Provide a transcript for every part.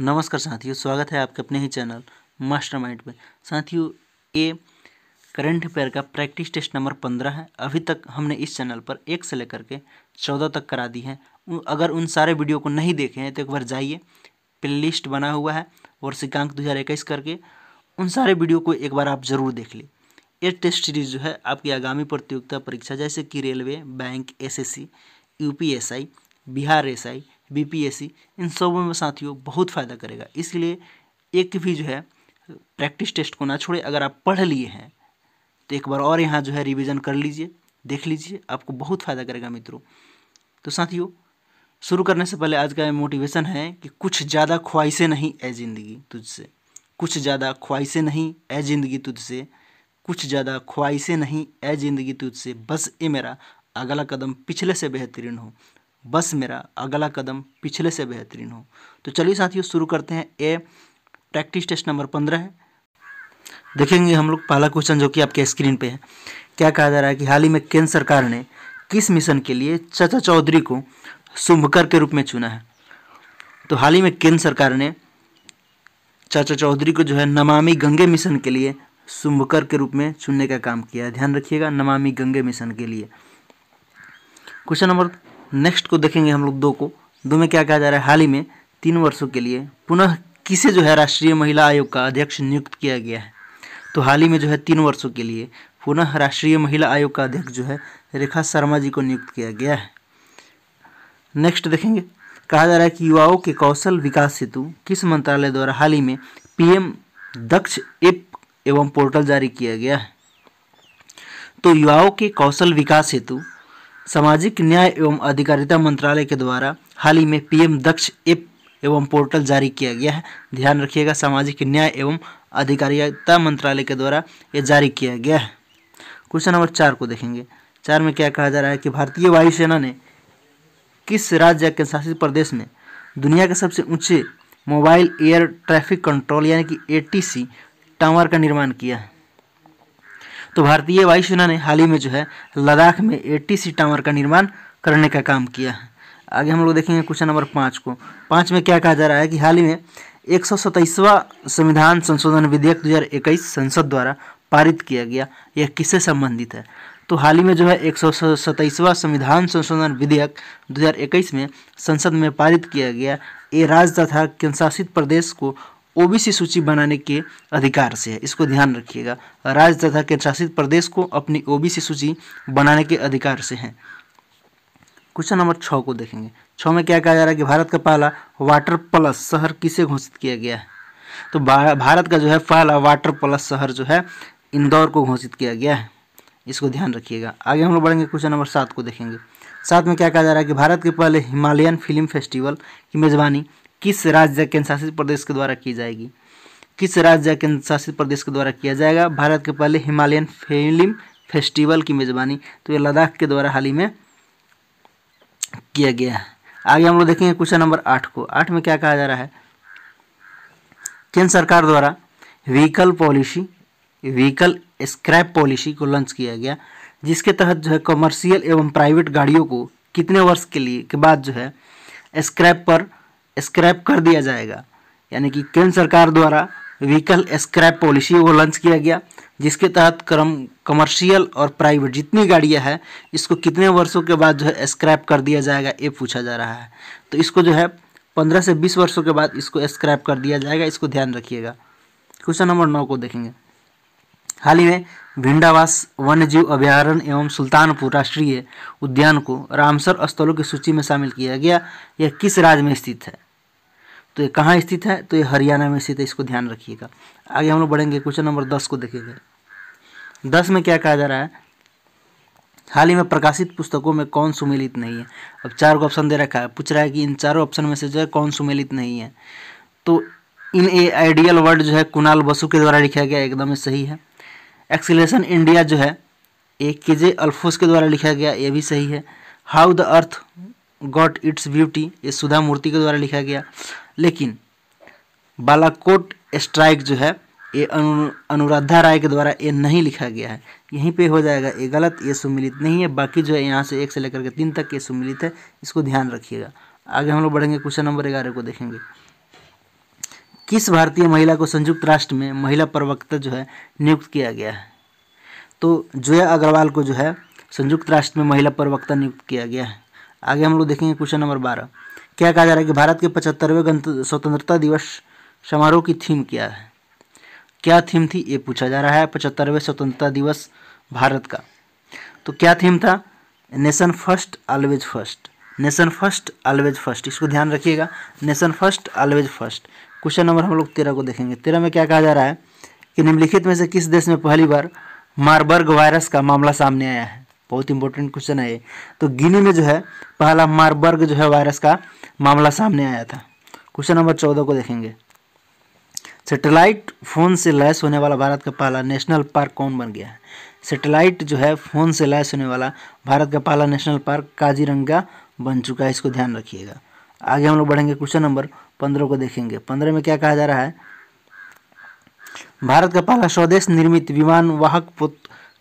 नमस्कार साथियों स्वागत है आपके अपने ही चैनल मास्टरमाइंड में साथियों ये करंट अफेयर का प्रैक्टिस टेस्ट नंबर पंद्रह है अभी तक हमने इस चैनल पर एक से लेकर के चौदह तक करा दी है अगर उन सारे वीडियो को नहीं देखे हैं तो एक बार जाइए प्ले लिस्ट बना हुआ है और सिकांक दो हज़ार इक्कीस करके उन सारे वीडियो को एक बार आप ज़रूर देख लें ये टेस्ट सीरीज जो है आपकी आगामी प्रतियोगिता परीक्षा जैसे कि railway bank S I Bihar आई बीपीएससी इन सबों में साथियों बहुत फ़ायदा करेगा इसलिए एक भी जो है प्रैक्टिस टेस्ट को ना छोड़े अगर आप पढ़ लिए हैं तो एक बार और यहाँ जो है रिवीजन कर लीजिए देख लीजिए आपको बहुत फ़ायदा करेगा मित्रों तो साथियों शुरू करने से पहले आज का मोटिवेशन है कि कुछ ज़्यादा ख्वाहिशें नहीं ए ज़िंदगी तुझसे कुछ ज़्यादा ख्वाहिशें नहीं ए ज़िंदगी तुझसे कुछ ज़्यादा ख्वाहिशें नहीं ए ज़िंदगी तुझसे बस ये मेरा अगला कदम पिछले से बेहतरीन हो बस मेरा अगला कदम पिछले से बेहतरीन हो तो चलिए साथियों शुरू करते हैं ए प्रैक्टिस टेस्ट नंबर पंद्रह है देखेंगे हम लोग पहला क्वेश्चन जो कि आपके स्क्रीन पे है क्या कहा जा रहा है कि हाल ही में केंद्र सरकार ने किस मिशन के लिए चचा चौधरी को शुभकर के रूप में चुना है तो हाल ही में केंद्र सरकार ने चाचा चौधरी को जो है नमामि गंगे मिशन के लिए शुंभकर के रूप में चुनने का काम किया ध्यान रखिएगा नमामि गंगे मिशन के लिए क्वेश्चन नंबर नेक्स्ट को देखेंगे हम लोग दो को दो में क्या कहा जा रहा है हाल ही में तीन वर्षों के लिए पुनः किसे जो है राष्ट्रीय महिला आयोग का अध्यक्ष नियुक्त किया गया है तो हाल ही में जो है तीन वर्षों के लिए पुनः राष्ट्रीय महिला आयोग का अध्यक्ष जो है रेखा शर्मा जी को नियुक्त किया गया है नेक्स्ट देखेंगे कहा जा रहा है कि युवाओं के कौशल विकास हेतु किस मंत्रालय द्वारा हाल ही में पीएम दक्ष एप एवं पोर्टल जारी किया गया है तो युवाओं के कौशल विकास हेतु सामाजिक न्याय एवं अधिकारिता मंत्रालय के द्वारा हाल ही में पीएम दक्ष ऐप एवं पोर्टल जारी किया गया है ध्यान रखिएगा सामाजिक न्याय एवं अधिकारिता मंत्रालय के द्वारा ये जारी किया गया है क्वेश्चन नंबर चार को देखेंगे चार में क्या कहा जा रहा है कि भारतीय वायुसेना ने किस राज्य के केंद्रशासित प्रदेश में दुनिया के सबसे ऊंचे मोबाइल एयर ट्रैफिक कंट्रोल यानी कि एटीसी टावर का निर्माण किया है तो भारतीय वायुसेना ने हाल ही में जो है लद्दाख में ए सी टावर का निर्माण करने का काम किया है आगे हम लोग देखेंगे क्वेश्चन नंबर पाँच को पाँच में क्या कहा जा रहा है कि हाल ही में एक सौ संविधान संशोधन विधेयक 2021 संसद द्वारा पारित किया गया यह किससे संबंधित है तो हाल ही में जो है एक संविधान संशोधन विधेयक 2021 में संसद में पारित किया गया ये राज्य तथा केंद्रशासित प्रदेश को ओबीसी सूची बनाने के अधिकार से है इसको ध्यान रखिएगा राज्य तथा केंद्रशासित प्रदेश को अपनी ओबीसी सूची बनाने के अधिकार से है क्वेश्चन नंबर छः को देखेंगे छः में क्या कहा जा रहा है कि भारत का पहला वाटर प्लस शहर किसे घोषित किया गया है तो भारत का जो है पहला वाटर प्लस शहर जो है इंदौर को घोषित किया गया है इसको ध्यान रखिएगा आगे हम लोग बढ़ेंगे क्वेश्चन नंबर सात को देखेंगे साथ में क्या कहा जा रहा है कि भारत के पहले हिमालयन फिल्म फेस्टिवल की मेज़बानी किस राज्य केंद्र शासित प्रदेश के द्वारा की जाएगी किस राज्य केंद्र शासित प्रदेश के द्वारा किया जाएगा भारत के पहले हिमालयन फिल्म फेस्टिवल की मेजबानी तो ये लद्दाख के द्वारा हाल ही में किया गया है आगे हम लोग देखेंगे क्वेश्चन नंबर आठ को आठ में क्या कहा जा रहा है केंद्र सरकार द्वारा vehicle policy vehicle scrap policy को लॉन्च किया गया जिसके तहत जो है कमर्शियल एवं प्राइवेट गाड़ियों को कितने वर्ष के लिए के बाद जो है स्क्रैप पर स्क्रैप कर दिया जाएगा यानी कि केंद्र सरकार द्वारा व्हीकल स्क्रैप पॉलिसी वो लॉन्च किया गया जिसके तहत क्रम कमर्शियल और प्राइवेट जितनी गाड़ियां हैं इसको कितने वर्षों के बाद जो है स्क्रैप कर दिया जाएगा ये पूछा जा रहा है तो इसको जो है पंद्रह से बीस वर्षों के बाद इसको स्क्रैप कर दिया जाएगा इसको ध्यान रखिएगा क्वेश्चन नंबर नौ को देखेंगे हाल ही में भिंडावास वन्यजीव अभ्यारण्य एवं सुल्तानपुर राष्ट्रीय उद्यान को रामसर स्थलों की सूची में शामिल किया गया यह किस राज्य में स्थित है तो ये कहाँ स्थित है तो ये हरियाणा में स्थित है इसको ध्यान रखिएगा आगे हम लोग बढ़ेंगे क्वेश्चन नंबर दस को देखेंगे दस में क्या कहा जा रहा है हाल ही में प्रकाशित पुस्तकों में कौन सुमेलित नहीं है अब चार को ऑप्शन दे रखा है पूछ रहा है कि इन चारों ऑप्शन में से जो है कौन सुमेलित नहीं है तो इन ए आइडियल वर्ड जो है कुणाल बसु के द्वारा लिखा गया एकदम सही है एक्सिलेशन इंडिया जो है ए के जे अल्फोस के द्वारा लिखा गया ये भी सही है how the earth got its beauty ये सुधा मूर्ति के द्वारा लिखा गया लेकिन बालाकोट स्ट्राइक जो है ये अनु अनुराधा राय के द्वारा ये नहीं लिखा गया है यहीं पे हो जाएगा ये गलत ये सुमिलित नहीं है बाकी जो है यहाँ से एक से लेकर के तीन तक ये सुमिलित है इसको ध्यान रखिएगा आगे हम लोग बढ़ेंगे क्वेश्चन नंबर ग्यारह को देखेंगे किस भारतीय महिला को संयुक्त राष्ट्र में महिला प्रवक्ता जो है नियुक्त किया गया है तो जोया अग्रवाल को जो है संयुक्त राष्ट्र में महिला प्रवक्ता नियुक्त किया गया है आगे हम लोग देखेंगे क्वेश्चन नंबर बारह क्या कहा जा रहा है कि भारत के पचहत्तरवें गण स्वतंत्रता दिवस समारोह की थीम क्या है क्या थीम थी ये पूछा जा रहा है पचहत्तरवें स्वतंत्रता दिवस भारत का तो क्या थीम था nation first always first nation first always first इसको ध्यान रखिएगा nation first always first question number हम लोग तेरह को देखेंगे तेरह में क्या कहा जा रहा है कि निम्नलिखित में से किस देश में पहली बार मारबर्ग वायरस का मामला सामने आया है बहुत इंपॉर्टेंट क्वेश्चन है ये तो गिनी में जो है पहला मारबर्ग जो है वायरस का मामला सामने आया था क्वेश्चन नंबर चौदह को देखेंगे सेटेलाइट फोन से लैस होने वाला भारत का पहला नेशनल पार्क कौन बन गया है सेटेलाइट जो है फोन से लैस होने वाला भारत का पहला नेशनल पार्क काजीरंगा बन चुका है इसको ध्यान रखिएगा आगे हम लोग बढ़ेंगे क्वेश्चन नंबर पंद्रह को देखेंगे पंद्रह में क्या कहा जा रहा है भारत का पहला स्वदेश निर्मित विमान वाहक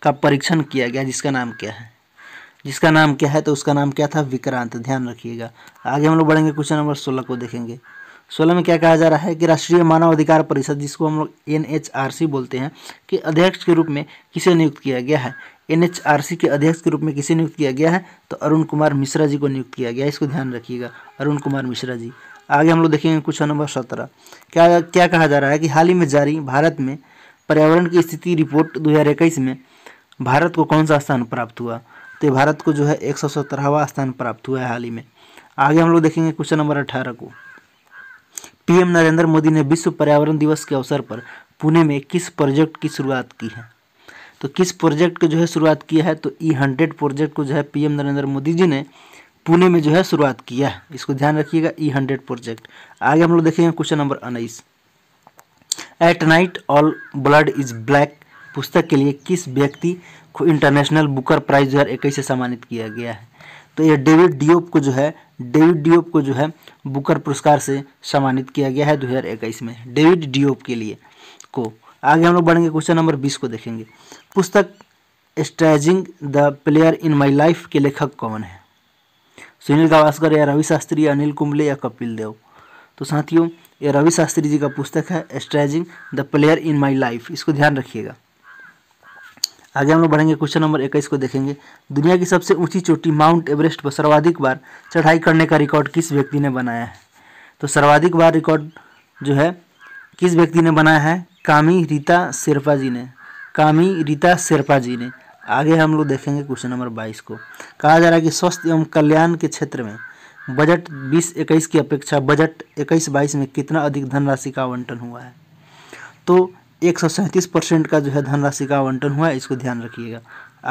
का परीक्षण किया गया जिसका नाम क्या है जिसका नाम क्या है तो उसका नाम क्या था विक्रांत ध्यान रखिएगा आगे हम लोग बढ़ेंगे क्वेश्चन नंबर सोलह को देखेंगे सोलह में क्या कहा जा रहा है कि राष्ट्रीय मानव अधिकार परिषद जिसको हम लोग एन बोलते हैं कि अध्यक्ष के रूप में किसे नियुक्त किया गया है एन के अध्यक्ष के रूप में किसे नियुक्त किया गया है तो अरुण कुमार मिश्रा जी को नियुक्त किया गया इसको ध्यान रखिएगा अरुण कुमार मिश्रा जी आगे हम लोग देखेंगे क्वेश्चन नंबर सत्रह क्या क्या कहा जा रहा है कि हाल ही में जारी भारत में पर्यावरण की स्थिति रिपोर्ट दो में भारत को कौन सा स्थान प्राप्त हुआ तो भारत को जो है एक सौ सत्रहवा स्थान प्राप्त हुआ है हाल ही में आगे हम लोग देखेंगे क्वेश्चन नंबर अठारह को पीएम नरेंद्र मोदी ने विश्व पर्यावरण दिवस के अवसर पर पुणे में किस प्रोजेक्ट की शुरुआत की है तो किस प्रोजेक्ट को जो है शुरुआत किया है तो ई हंड्रेड प्रोजेक्ट को जो है पीएम नरेंद्र मोदी जी ने पुणे में जो है शुरुआत किया है इसको ध्यान रखिएगा ई हंड्रेड प्रोजेक्ट आगे हम लोग देखेंगे क्वेश्चन नंबर उन्नीस at night all blood is black पुस्तक के लिए किस व्यक्ति को इंटरनेशनल बुकर प्राइज दो हज़ार इक्कीस से सम्मानित किया गया है तो ये डेविड डीओप को जो है डेविड डीओप को जो है बुकर पुरस्कार से सम्मानित किया गया है 2021 में डेविड डीओप के लिए को आगे हम लोग बढ़ेंगे क्वेश्चन नंबर 20 को देखेंगे पुस्तक स्ट्रैजिंग the player in my life के लेखक कौन है सुनील गावस्कर या रवि शास्त्री अनिल कुंबले या कपिल देव तो साथियों ये रवि शास्त्री जी का पुस्तक है स्ट्रैजिंग the player in my life इसको ध्यान रखिएगा आगे हम लोग बढ़ेंगे क्वेश्चन नंबर इक्कीस को देखेंगे दुनिया की सबसे ऊंची चोटी माउंट एवरेस्ट पर सर्वाधिक बार चढ़ाई करने का रिकॉर्ड किस व्यक्ति ने बनाया है तो सर्वाधिक बार रिकॉर्ड जो है किस व्यक्ति ने बनाया है कामी रीता शेरपा जी ने कामी रीता शेरपा जी ने आगे हम लोग देखेंगे क्वेश्चन नंबर बाईस को कहा जा रहा है कि स्वास्थ्य एवं कल्याण के क्षेत्र में बजट बीस इक्कीस की अपेक्षा बजट इक्कीस बाईस में कितना अधिक धनराशि का आवंटन हुआ है तो एक सौ सैंतीस परसेंट का जो है धनराशि का आवंटन हुआ है इसको ध्यान रखिएगा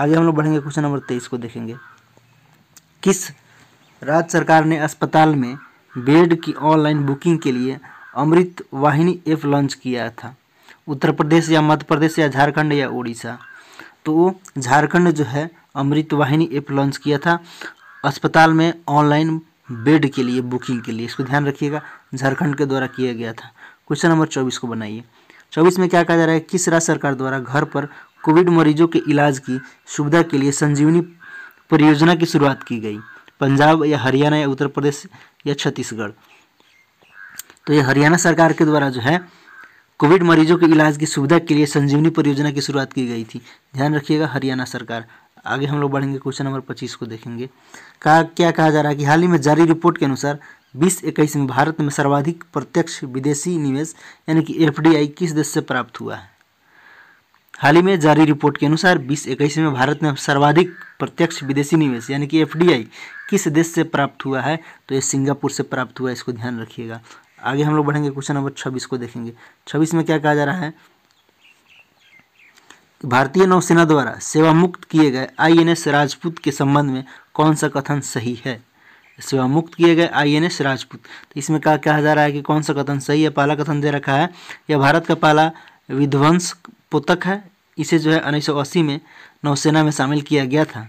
आगे हम लोग बढ़ेंगे क्वेश्चन नंबर तेईस को देखेंगे किस राज्य सरकार ने अस्पताल में बेड की ऑनलाइन बुकिंग के लिए अमृत वाहिनी ऐप लॉन्च किया था उत्तर प्रदेश या मध्य प्रदेश या झारखंड या उड़ीसा तो झारखंड जो है अमृत वाहिनी ऐप लॉन्च किया था अस्पताल में ऑनलाइन बेड के लिए बुकिंग के लिए इसको ध्यान रखिएगा झारखंड के द्वारा किया गया था क्वेश्चन नंबर चौबीस को बनाइए चौबीस में क्या कहा जा रहा है किस राज्य सरकार द्वारा घर पर कोविड मरीजों के इलाज की सुविधा के लिए संजीवनी परियोजना की शुरुआत की गई पंजाब या हरियाणा या उत्तर प्रदेश या छत्तीसगढ़ तो ये हरियाणा सरकार के द्वारा जो है कोविड मरीजों के इलाज की सुविधा के लिए संजीवनी परियोजना की शुरुआत की गई थी ध्यान रखिएगा हरियाणा सरकार आगे हम लोग बढ़ेंगे क्वेश्चन नंबर पच्चीस को देखेंगे कहा क्या कहा जा रहा है कि हाल ही में जारी रिपोर्ट के अनुसार बीस इक्कीस में भारत में सर्वाधिक प्रत्यक्ष विदेशी निवेश यानी कि एफडीआई किस देश से प्राप्त हुआ है हाल ही में जारी रिपोर्ट के अनुसार बीस इक्कीस में भारत में सर्वाधिक प्रत्यक्ष विदेशी निवेश यानी कि एफडीआई किस देश से प्राप्त हुआ है तो ये सिंगापुर से प्राप्त हुआ है इसको ध्यान रखिएगा आगे हम लोग बढ़ेंगे क्वेश्चन नंबर छब्बीस को देखेंगे छब्बीस में क्या कहा जा रहा है भारतीय नौसेना द्वारा सेवा मुक्त किए गए आईएनएस राजपूत के संबंध में कौन सा कथन सही है सेवा मुक्त किए गए आई एन एस राजपूत तो इसमें क्या कहा जा रहा है कि कौन सा कथन सही है पहला कथन दे रखा है यह भारत का पहला विध्वंस पोतक है इसे जो है उन्नीस में नौसेना में शामिल किया गया था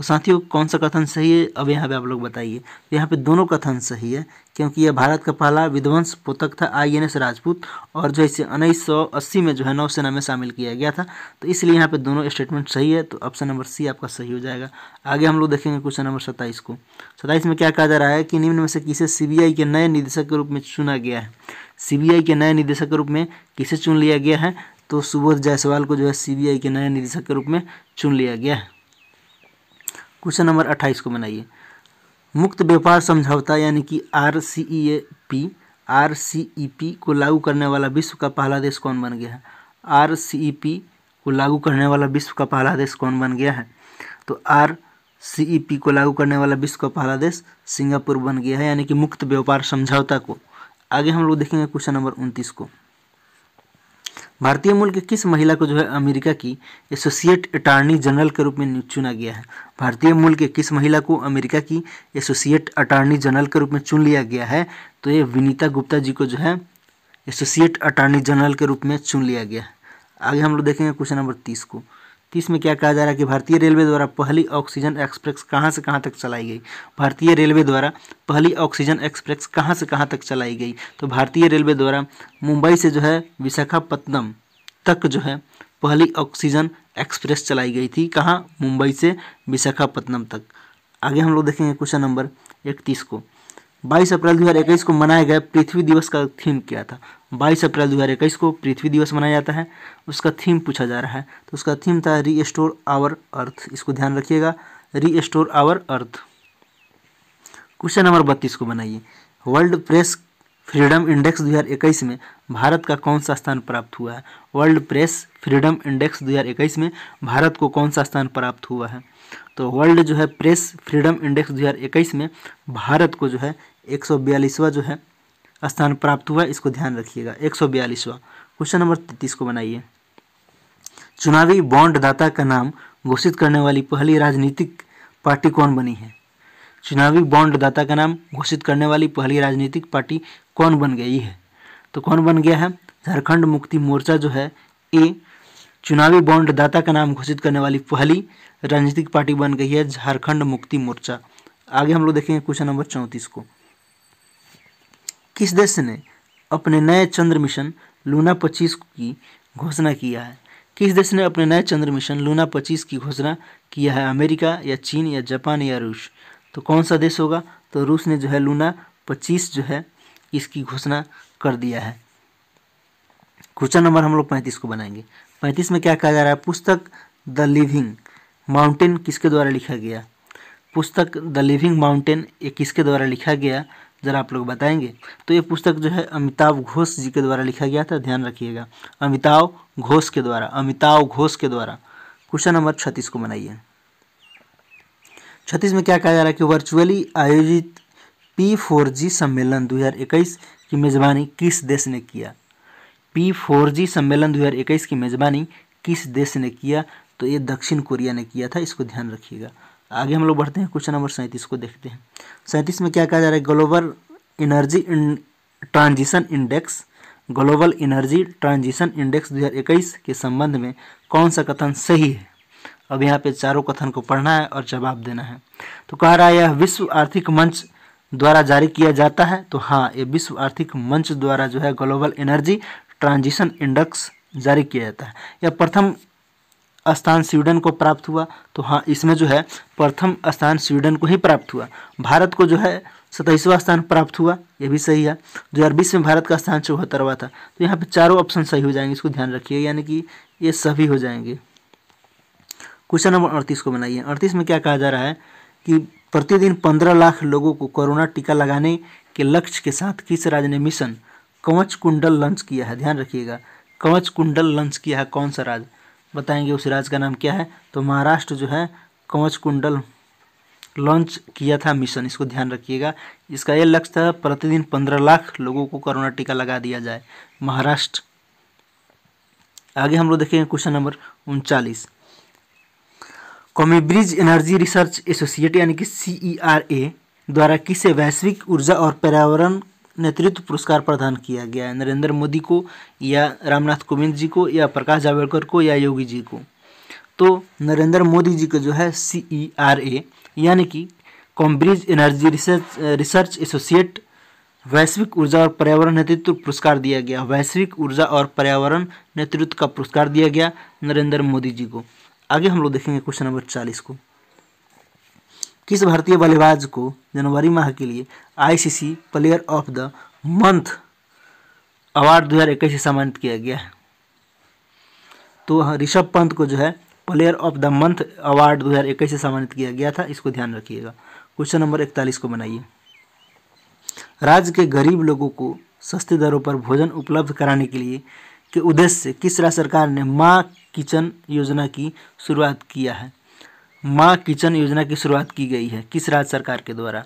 तो साथियों कौन सा कथन सही है अब यहाँ पे आप लोग बताइए यहाँ पे दोनों कथन सही है क्योंकि यह भारत का पहला विध्वंस पोतक था आई एन एस राजपूत और जो इसे उन्नीस सौ अस्सी में जो है नौसेना में शामिल किया गया था तो इसलिए यहाँ पे दोनों स्टेटमेंट सही है तो ऑप्शन नंबर सी आपका सही हो जाएगा आगे हम लोग देखेंगे क्वेश्चन नंबर सत्ताईस को सत्ताईस में क्या कहा जा रहा है कि निम्न में से किसे सी के नए निदेशक के रूप में चुना गया है सी के नए निदेशक के रूप में किसे चुन लिया गया है तो सुबोध जायसवाल को जो है सी के नए निदेशक के रूप में चुन लिया गया है क्वेश्चन नंबर अट्ठाईस को बनाइए मुक्त व्यापार समझौता यानी कि R C E A P R C E P को लागू करने वाला विश्व का पहला देश कौन बन गया है आर सी ई पी को लागू करने वाला विश्व का पहला देश कौन बन गया है तो आर सी ई पी को लागू करने वाला विश्व का पहला देश सिंगापुर बन गया है यानी कि मुक्त व्यापार समझौता को आगे हम लोग देखेंगे क्वेश्चन नंबर उनतीस को भारतीय मूल के किस महिला को जो है अमेरिका की एसोसिएट अटॉर्नी जनरल के रूप में चुना गया है भारतीय मूल के किस महिला को अमेरिका की एसोसिएट अटॉर्नी जनरल के रूप में चुन लिया गया है तो ये विनीता गुप्ता जी को जो है एसोसिएट अटॉर्नी जनरल के रूप में चुन लिया गया है आगे हम लोग देखेंगे क्वेश्चन नंबर तीस को तो इसमें क्या कहा जा रहा है कि भारतीय रेलवे द्वारा पहली ऑक्सीजन एक्सप्रेस कहाँ से कहाँ तक चलाई गई भारतीय रेलवे द्वारा पहली ऑक्सीजन एक्सप्रेस कहाँ से कहाँ तक चलाई गई तो भारतीय रेलवे द्वारा मुंबई से जो है विशाखापत्तनम तक जो है पहली ऑक्सीजन एक्सप्रेस चलाई गई थी कहाँ मुंबई से विशाखापत्तनम तक आगे हम लोग देखेंगे क्वेश्चन नंबर इकतीस को 22 अप्रैल 2021 को मनाया गया पृथ्वी दिवस का थीम क्या था 22 अप्रैल 2021 को पृथ्वी दिवस मनाया जाता है उसका थीम पूछा जा रहा है तो उसका थीम था री स्टोर आवर अर्थ इसको ध्यान रखिएगा restore our earth question number बत्तीस को बनाइए वर्ल्ड प्रेस फ्रीडम इंडेक्स 2021 में भारत का कौन सा स्थान प्राप्त हुआ है वर्ल्ड प्रेस फ्रीडम इंडेक्स 2021 में भारत को कौन सा स्थान प्राप्त हुआ है तो वर्ल्ड जो है प्रेस फ्रीडम इंडेक्स 2021 में भारत को जो है एक सौ बयालीसवा जो है स्थान प्राप्त हुआ इसको ध्यान रखिएगा एक सौ बयालीसवा क्वेश्चन नंबर तैतीस को बनाइए चुनावी बॉन्ड दाता का नाम घोषित करने वाली पहली राजनीतिक पार्टी कौन बनी है चुनावी बॉन्ड दाता का नाम घोषित करने वाली पहली राजनीतिक पार्टी कौन बन गई है तो कौन बन गया है झारखंड मुक्ति मोर्चा जो है ए चुनावी बॉन्ड दाता का नाम घोषित करने वाली पहली राजनीतिक पार्टी बन गई है झारखंड मुक्ति मोर्चा आगे हम लोग देखेंगे क्वेश्चन नंबर चौंतीस को किस देश ने अपने नए चंद्र मिशन लूना पच्चीस की घोषणा किया है किस देश ने अपने नए चंद्र मिशन लूना पच्चीस की घोषणा किया है अमेरिका या चीन या जापान या रूस तो कौन सा देश होगा तो रूस ने जो है लूना पच्चीस जो है इसकी घोषणा कर दिया है क्वेश्चन नंबर हम लोग पैंतीस को बनाएंगे पैंतीस में क्या कहा जा रहा है पुस्तक द लिविंग माउंटेन किसके द्वारा लिखा गया पुस्तक द लिविंग माउंटेन ये किसके द्वारा लिखा गया ज़रा आप लोग बताएंगे तो ये पुस्तक जो है अमिताभ घोष जी के द्वारा लिखा गया था ध्यान रखिएगा अमिताभ घोष के द्वारा अमिताभ घोष के द्वारा क्वेश्चन नंबर छत्तीस को बनाइए छत्तीस में क्या कहा जा रहा है कि वर्चुअली आयोजित पी फोर जी सम्मेलन 2021 की मेज़बानी किस देश ने किया पी फोर जी सम्मेलन 2021 की मेज़बानी किस देश ने किया तो ये दक्षिण कोरिया ने किया था इसको ध्यान रखिएगा आगे हम लोग बढ़ते हैं क्वेश्चन नंबर सैंतीस को देखते हैं सैंतीस में क्या कहा जा रहा है global energy transition index global energy transition index 2021 के संबंध में कौन सा कथन सही है अब यहाँ पे चारों कथन को पढ़ना है और जवाब देना है तो कह रहा है यह विश्व आर्थिक मंच द्वारा जारी किया जाता है तो हाँ ये विश्व आर्थिक मंच द्वारा जो है ग्लोबल एनर्जी ट्रांजिशन इंडेक्स जारी किया जाता है यह प्रथम स्थान स्वीडन को प्राप्त हुआ तो हाँ इसमें जो है प्रथम स्थान स्वीडन को ही प्राप्त हुआ भारत को जो है सताईसवां स्थान प्राप्त हुआ ये भी सही है दो हज़ार बीस में भारत का स्थान चौहत्तरवा था तो यहाँ पे चारों ऑप्शन सही हो जाएंगे इसको ध्यान रखिए यानी कि ये सभी हो जाएंगे क्वेश्चन नंबर अड़तीस को बनाइए अड़तीस में क्या कहा जा रहा है कि प्रतिदिन पंद्रह लाख लोगों को कोरोना टीका लगाने के लक्ष्य के साथ किस राज्य ने मिशन कवच कुंडल लॉन्च किया है ध्यान रखिएगा कवच कुंडल लॉन्च किया है कौन सा राज्य बताएंगे उस राज्य का नाम क्या है तो महाराष्ट्र जो है कवच कुंडल लॉन्च किया था मिशन इसको ध्यान रखिएगा इसका यह लक्ष्य था प्रतिदिन पंद्रह लाख लोगों को कोरोना टीका लगा दिया जाए महाराष्ट्र आगे हम लोग देखेंगे क्वेश्चन नंबर उनचालीस कॉमीब्रिज एनर्जी रिसर्च एसोसिएट यानी कि सीईआरए आर ए द्वारा किसे वैश्विक ऊर्जा और पर्यावरण नेतृत्व पुरस्कार प्रदान किया गया है नरेंद्र मोदी को या रामनाथ कोविंद जी को या प्रकाश जावड़ेकर को या योगी जी को तो नरेंद्र मोदी जी को जो है सी ई आर ए यानी कि Cambridge energy research research associate वैश्विक ऊर्जा और पर्यावरण नेतृत्व पुरस्कार दिया गया वैश्विक ऊर्जा और पर्यावरण नेतृत्व का पुरस्कार दिया गया नरेंद्र मोदी जी को आगे हम लोग देखेंगे क्वेश्चन नंबर चालीस को किस भारतीय बल्लेबाज को जनवरी माह के लिए ICC player of the month award दो इक्कीस से सम्मानित किया गया है तो हाँ, ऋषभ पंत को जो है player of the month award दो इक्कीस से सम्मानित किया गया था इसको ध्यान रखिएगा क्वेश्चन नंबर इकतालीस को बनाइए राज्य के गरीब लोगों को सस्ती दरों पर भोजन उपलब्ध कराने के लिए के उद्देश्य से किस राज्य सरकार ने माँ किचन योजना की शुरुआत किया है माँ किचन योजना की शुरुआत की गई है किस राज्य सरकार के द्वारा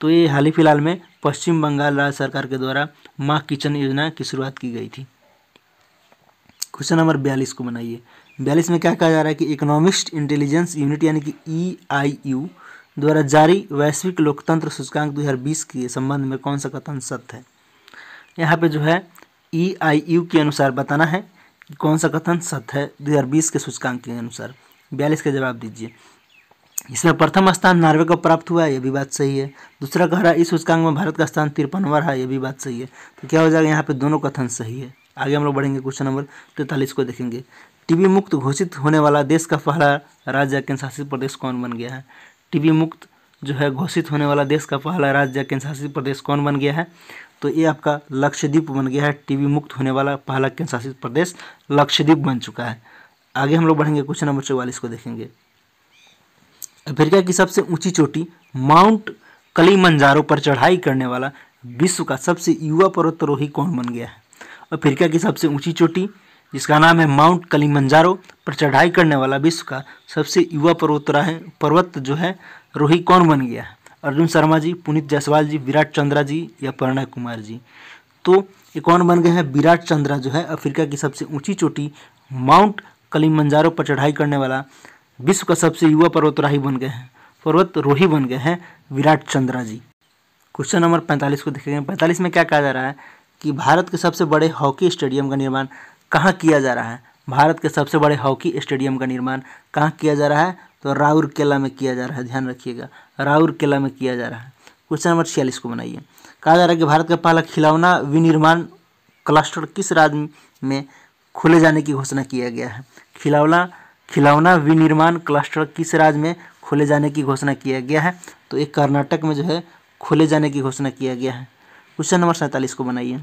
तो ये हाल ही फिलहाल में पश्चिम बंगाल राज्य सरकार के द्वारा माँ किचन योजना की शुरुआत की गई थी क्वेश्चन नंबर बयालीस को बनाइए बयालीस में क्या कहा जा रहा है कि इकोनॉमिस्ट इंटेलिजेंस यूनिट यानी कि ई आई यू द्वारा जारी वैश्विक लोकतंत्र सूचकांक 2020 के संबंध में कौन सा कथन सत्य है यहाँ पे जो है ई आई यू के अनुसार बताना है कि कौन सा कथन सत्य है 2020 के सूचकांक के अनुसार बयालीस का जवाब दीजिए इसमें प्रथम स्थान नॉर्वे को प्राप्त हुआ है ये भी बात सही है दूसरा कह रहा है इस सूचकांक में भारत का स्थान तिरपनवा रहा है ये भी बात सही है तो क्या हो जाएगा यहाँ पे दोनों कथन सही है आगे हम लोग बढ़ेंगे क्वेश्चन नंबर तैंतालीस को देखेंगे टीबी मुक्त घोषित होने वाला देश का पहला राज्य केंद्रशासित प्रदेश कौन बन गया है टीबी मुक्त जो है घोषित होने वाला देश का पहला राज्य केंद्रशासित प्रदेश कौन बन गया है तो ये आपका लक्षद्वीप बन गया है टीबी मुक्त होने वाला पहला केंद्रशासित प्रदेश लक्षद्वीप बन चुका है आगे हम लोग बढ़ेंगे क्वेश्चन नंबर चौवालीस को देखेंगे अफ्रीका की सबसे ऊंची चोटी माउंट कली पर चढ़ाई करने वाला विश्व का सबसे युवा पर्वतरोही कौन बन गया है अफ्रीका की सबसे ऊंची चोटी जिसका नाम है माउंट कली पर चढ़ाई करने वाला विश्व का सबसे युवा पर्वतरा पर्वत जो है रोही कौन बन गया है अर्जुन शर्मा जी पुनीत जायसवाल जी विराट चंद्रा जी या प्रणय कुमार जी तो ये कौन बन गए हैं विराट चंद्रा जो है अफ्रीका की सबसे ऊंची चोटी माउंट कलीमंजारो पर चढ़ाई करने वाला विश्व का सबसे युवा पर्वतराही बन गए हैं पर्वत रोही बन गए हैं विराट चंद्रा जी क्वेश्चन नंबर पैंतालीस को देखेंगे पैंतालीस में क्या कहा जा रहा है कि भारत के सबसे बड़े हॉकी स्टेडियम का निर्माण कहाँ किया जा रहा है भारत के सबसे बड़े हॉकी स्टेडियम का निर्माण कहाँ किया जा रहा है तो राउरकेला में किया जा रहा है ध्यान रखिएगा राउरकेला में किया जा रहा है क्वेश्चन नंबर छियालीस को बनाइए कहा जा रहा है कि भारत का पहला खिलौना विनिर्माण क्लस्टर किस राज्य में खोले जाने की घोषणा किया गया है खिलौना खिलौना विनिर्माण क्लस्टर किस राज्य में खोले जाने की घोषणा किया गया है तो एक कर्नाटक में जो है खोले जाने की घोषणा किया गया है क्वेश्चन नंबर सैंतालीस को बनाइए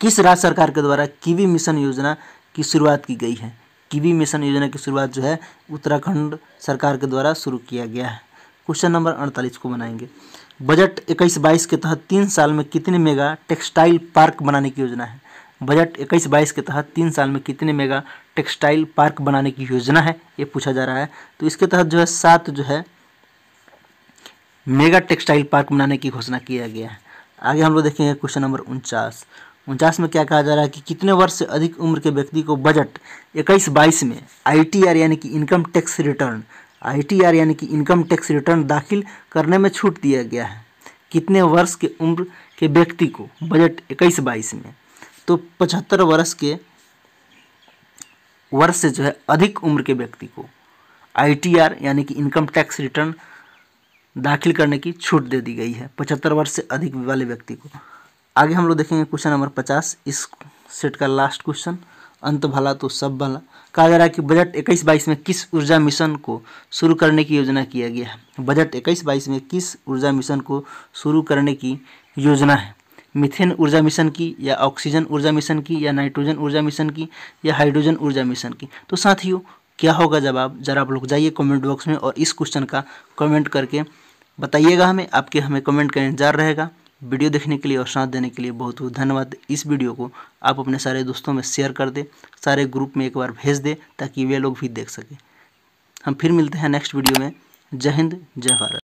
किस राज्य सरकार के द्वारा किवी मिशन योजना की शुरुआत की गई है किवी मिशन योजना की शुरुआत जो है उत्तराखंड सरकार के द्वारा शुरू किया गया है क्वेश्चन नंबर अड़तालीस को बनाएंगे बजट इक्कीस बाईस के तहत तीन साल में कितने मेगा टेक्सटाइल पार्क बनाने की योजना है बजट इक्कीस बाईस के तहत तीन साल में कितने मेगा टेक्सटाइल पार्क बनाने की योजना है ये पूछा जा रहा है तो इसके तहत जो है सात जो है मेगा टेक्सटाइल पार्क बनाने की घोषणा किया गया है आगे हम लोग देखेंगे क्वेश्चन नंबर उनचास उनचास में क्या कहा जा रहा है कि कितने वर्ष से अधिक उम्र के व्यक्ति को बजट इक्कीस बाईस में आई यानी कि इनकम टैक्स रिटर्न आई यानी कि इनकम टैक्स रिटर्न दाखिल करने में छूट दिया गया है कितने वर्ष के उम्र के व्यक्ति को बजट इक्कीस बाईस में तो पचहत्तर वर्ष के वर्ष से जो है अधिक उम्र के व्यक्ति को आईटीआर यानी कि इनकम टैक्स रिटर्न दाखिल करने की छूट दे दी गई है पचहत्तर वर्ष से अधिक वाले व्यक्ति को आगे हम लोग देखेंगे क्वेश्चन नंबर पचास इस सेट का लास्ट क्वेश्चन अंत भला तो सब भला कहा जा रहा है कि बजट इक्कीस बाईस में किस ऊर्जा मिशन को शुरू करने की योजना किया गया है बजट इक्कीस बाईस में किस ऊर्जा मिशन को शुरू करने की योजना है मिथेन ऊर्जा मिशन की या ऑक्सीजन ऊर्जा मिशन की या नाइट्रोजन ऊर्जा मिशन की या हाइड्रोजन ऊर्जा मिशन की तो साथियों क्या होगा जवाब जरा आप लोग जाइए कमेंट बॉक्स में और इस क्वेश्चन का कमेंट करके बताइएगा हमें आपके हमें कमेंट का इंतजार रहेगा वीडियो देखने के लिए और साथ देने के लिए बहुत बहुत धन्यवाद इस वीडियो को आप अपने सारे दोस्तों में शेयर कर दें सारे ग्रुप में एक बार भेज दें ताकि वे लोग भी देख सकें हम फिर मिलते हैं नेक्स्ट वीडियो में जय हिंद जय भारत